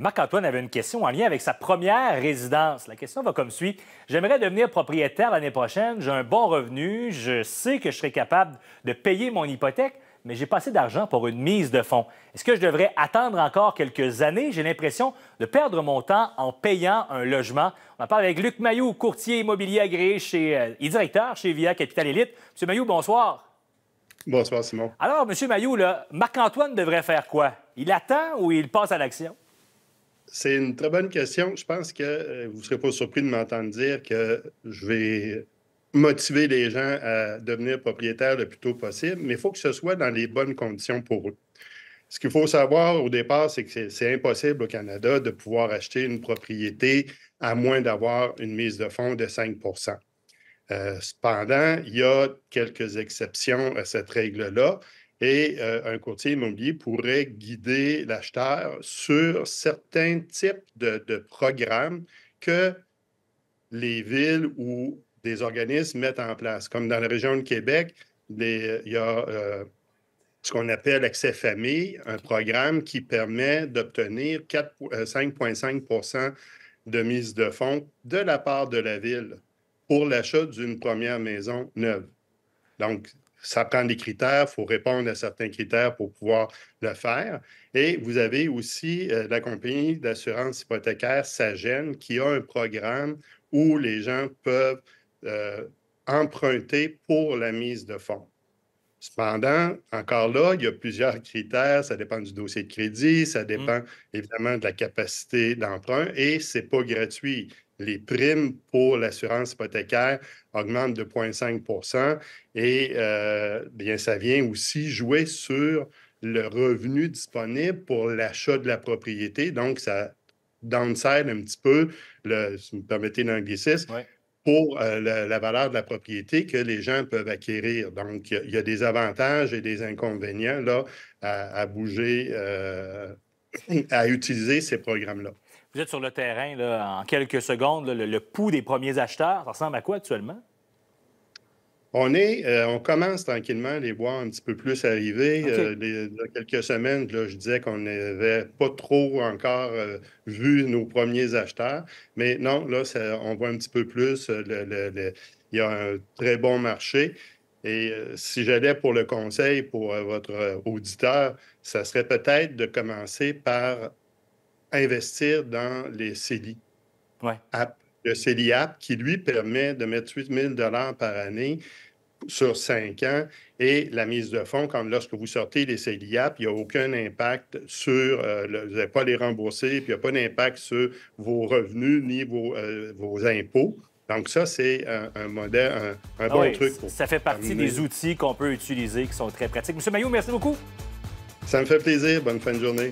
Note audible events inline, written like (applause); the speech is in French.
Marc-Antoine avait une question en lien avec sa première résidence. La question va comme suit. J'aimerais devenir propriétaire l'année prochaine. J'ai un bon revenu. Je sais que je serai capable de payer mon hypothèque, mais j'ai pas assez d'argent pour une mise de fonds. Est-ce que je devrais attendre encore quelques années? J'ai l'impression de perdre mon temps en payant un logement. On en parle avec Luc Mailloux, courtier immobilier agréé chez, euh, et directeur chez Via Capital Elite. Monsieur Mailloux, bonsoir. Bonsoir, Simon. Alors, Monsieur Mailloux, Marc-Antoine devrait faire quoi? Il attend ou il passe à l'action? C'est une très bonne question. Je pense que euh, vous ne serez pas surpris de m'entendre dire que je vais motiver les gens à devenir propriétaires le plus tôt possible, mais il faut que ce soit dans les bonnes conditions pour eux. Ce qu'il faut savoir au départ, c'est que c'est impossible au Canada de pouvoir acheter une propriété à moins d'avoir une mise de fonds de 5 euh, Cependant, il y a quelques exceptions à cette règle-là et euh, un courtier immobilier pourrait guider l'acheteur sur certains types de, programmes que les villes ou des organismes mettent en place. Comme dans la région de Québec, il y a euh, ce qu'on appelle Accès Famille, un programme qui permet d'obtenir 5,5 euh, de mise de fonds de la part de la ville pour l'achat d'une première maison neuve. Donc, ça prend des critères, il faut répondre à certains critères pour pouvoir le faire. Et vous avez aussi euh, la compagnie d'assurance hypothécaire Sagen qui a un programme où les gens peuvent euh, emprunter pour la mise de fonds. Cependant, encore là, il y a plusieurs critères. Ça dépend du dossier de crédit, ça mmh. dépend évidemment de la capacité d'emprunt et ce n'est pas gratuit les primes pour l'assurance hypothécaire augmentent de 0,5 et euh, bien, ça vient aussi jouer sur le revenu disponible pour l'achat de la propriété. Donc, ça downside un petit peu, si vous me permettez l'anglicisme, pour euh, la, valeur de la propriété que les gens peuvent acquérir. Donc, il y, a des avantages et des inconvénients là, à, bouger, euh, (clears throat) à utiliser ces programmes-là. Vous êtes sur le terrain là, en quelques secondes. le, pouls des premiers acheteurs, ressemble à quoi actuellement? On est, euh, on commence tranquillement à les voir un petit peu plus arriver. Euh, il y a quelques semaines, là, je disais qu'on n'avait pas trop encore euh, vu nos premiers acheteurs. Mais non, là, on voit un petit peu plus. il y a un très bon marché. Et si j'allais pour le conseil pour votre auditeur, ça serait peut-être de commencer par investir dans les CELI. Ouais. App, le CELI App qui lui permet de mettre 8 000 par année sur 5 ans et la mise de fonds, comme lorsque vous sortez les e app il n'y a aucun impact sur, euh, vous n'avez pas les rembourser, puis il n'y a pas d'impact sur vos revenus ni vos, euh, impôts. Donc ça, c'est un, modèle, un, ah bon truc. ça fait partie des outils qu'on peut utiliser qui sont très pratiques. Monsieur Maillot, merci beaucoup. Ça me fait plaisir. Bonne fin de journée.